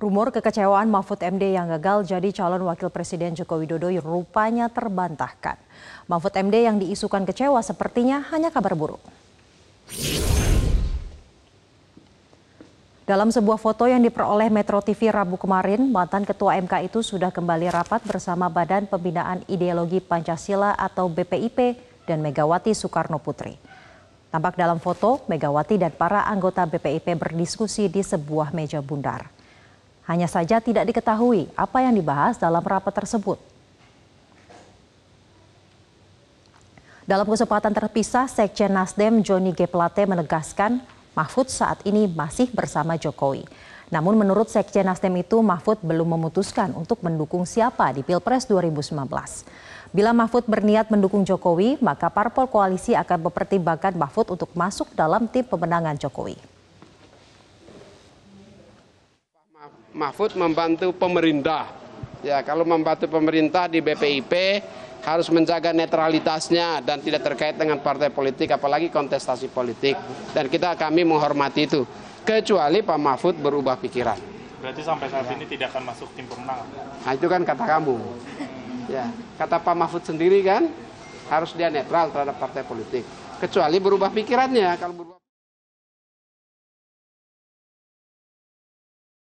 Rumor kekecewaan Mahfud MD yang gagal jadi calon wakil presiden Joko Widodo rupanya terbantahkan. Mahfud MD yang diisukan kecewa sepertinya hanya kabar buruk. Dalam sebuah foto yang diperoleh Metro TV Rabu kemarin, mantan ketua MK itu sudah kembali rapat bersama Badan Pembinaan Ideologi Pancasila atau BPIP dan Megawati Soekarno Putri. Tampak dalam foto, Megawati dan para anggota BPIP berdiskusi di sebuah meja bundar. Hanya saja tidak diketahui apa yang dibahas dalam rapat tersebut. Dalam kesempatan terpisah, Sekjen Nasdem Joni G. Plate menegaskan Mahfud saat ini masih bersama Jokowi. Namun menurut Sekjen Nasdem itu Mahfud belum memutuskan untuk mendukung siapa di Pilpres 2019. Bila Mahfud berniat mendukung Jokowi, maka parpol koalisi akan mempertimbangkan Mahfud untuk masuk dalam tim pemenangan Jokowi. Mahfud membantu pemerintah. Ya, kalau membantu pemerintah di BPIP harus menjaga netralitasnya dan tidak terkait dengan partai politik apalagi kontestasi politik dan kita kami menghormati itu kecuali Pak Mahfud berubah pikiran. Berarti sampai saat ya. ini tidak akan masuk tim pemenang. Nah, itu kan kata kamu. Ya, kata Pak Mahfud sendiri kan harus dia netral terhadap partai politik kecuali berubah pikirannya kalau berubah